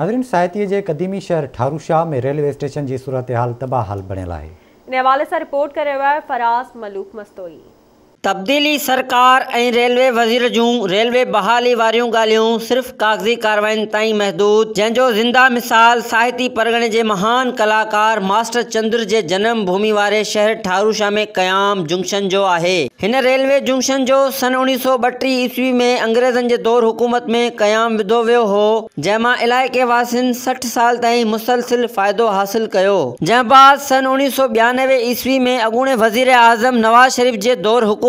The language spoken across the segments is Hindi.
नादरीन साहितीअ के क़दीमी शहर ठारूशाह में रेलवे स्टेशन की सूरत हाल तबाह हाल बणियल आहे इन हवाले रिपोर्ट कर फराज़ मलूक मस्तोई तब्दीली सरकार ए रेलवे वज़ीर जूं रेलवे बहाली वारियूं ॻाल्हियूं सिर्फ़ कागज़ी कार्रवाई ताईं महदूद जंहिंजो ज़िंदा मिसाल साहिती परगणे जे महान कलाकार मास्टर चंद्र जे जनम भूमि वारे शहर ठारूशा में क़याम जंक्शन जो आहे हिन रेलवे जंक्शन जो सन उणिवीह सौ ॿटीह ईस्वी में अंग्रेज़नि जे दौर हुकूमत में क़याम विधो वियो हो जंहिं मां इलाइक़े वासियुनि साल ताईं मुसलसिल फ़ाइदो हासिल कयो जंहिं बाद सन उणिवीह सौ ॿियानवे ईस्वी में अॻूणे वज़ीर आज़म नवाज़ शरीफ़ जे दौर हुकूमत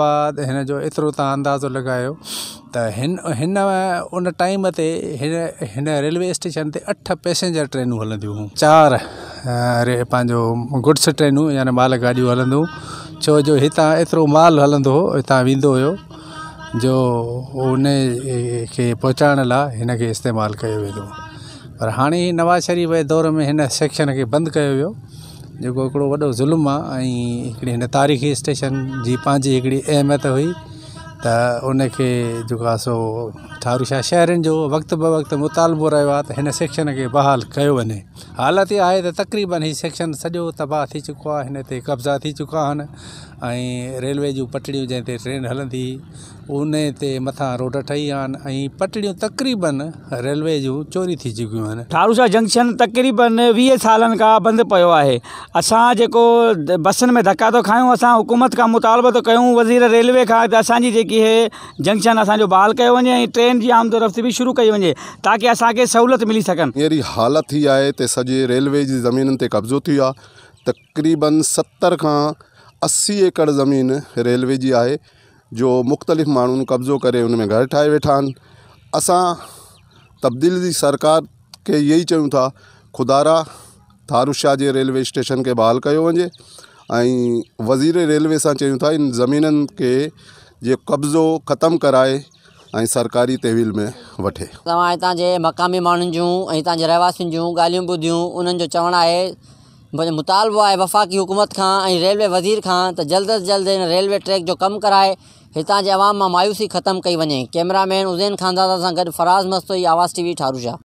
बाद हिन जो एतिरो तव्हां अंदाज़ो लॻायो त हिन हिन उन टाइम ते हिन हिन रेल्वे स्टेशन ते अठ पैसेंजर ट्रेनूं हलंदियूं हुयूं चारि पंहिंजो गुड्स ट्रेनूं यानी माल गाॾियूं हलंदियूं छो जो हितां एतिरो माल हलंदो हुओ हितां वेंदो हुयो जो उन खे पहुचाइण लाइ हिन खे इस्तेमालु कयो वेंदो पर हाणे नवाज़ शरीफ़ जे दौर में हिन सेक्शन खे बंदि कयो वियो जेको हिकिड़ो वॾो ज़ुल्म आहे ऐं हिकिड़ी हिन तारीख़ी स्टेशन जी पंहिंजी हिकिड़ी अहमियत हुई त उनखे जेको सो थारू शाह शहरनि जो वक़्त ब वक्त मुतालबो रो इन सेक्शन के बहाल किया वे हालत है तक़रीबन ही सेक्शन सॼो तबाह थी चुको है कब्ज़ा थी चुका आहिनि रेलवे जो पटड़ी जैसे ट्रेन हलंदी उन मत रोड ठही आहिनि तक़रीबन रेलवे जो चोरी थी चुक्य आहिनि शाह जंक्शन तक़रीबन वी साल बंद पो है आहे असां में धक्का तो खाऊँ अस हुकूमत का मुतालबो तो क्यों वज़ीर रेलवे का असि जी है जंक्शन असो बहाल किया वे ट्रेन भी शुरू कई वे ताकि असांखे सहूलत मिली सकन अड़ी हालत ही आहे तो सजे रेलवे की जमीन से कब्ज़ो थी तक़रीबन सत्तर का असी एकड़ ज़मीन रेलवे की है जो मुख़्तलिफ़ माण्हुनि कब्ज़ो कर उनमें घर घरु वेठा आहिनि तब्दील तब्दीली सरकार के यही चऊं था खुदारा थूशाह के रेलवे स्टेशन के बहाल किया वञे वज़ीर रेलवे से चऊं था इन जमीन के जे कब्ज़ो खत्म कराए सरकारी तहवील में वे तव्हां हितां जे मक़ामी माण्हुनि जो ऐं हितां जे रहवासियुनि जूं ॻाल्हियूं ॿुधियूं उन्हनि मुतालबो है वफाक हुकूमत का रेलवे वज़ीर का त जल्द अज़ जल्द हिन रेलवे ट्रैक जो कमु कराए हितां जे आवाम मां मायूसी खत्म कई वे कैमरामैन उज़ैन खानदादा सां गॾु फराज़ मस्तोई आवाज़ टीवी ठारूशा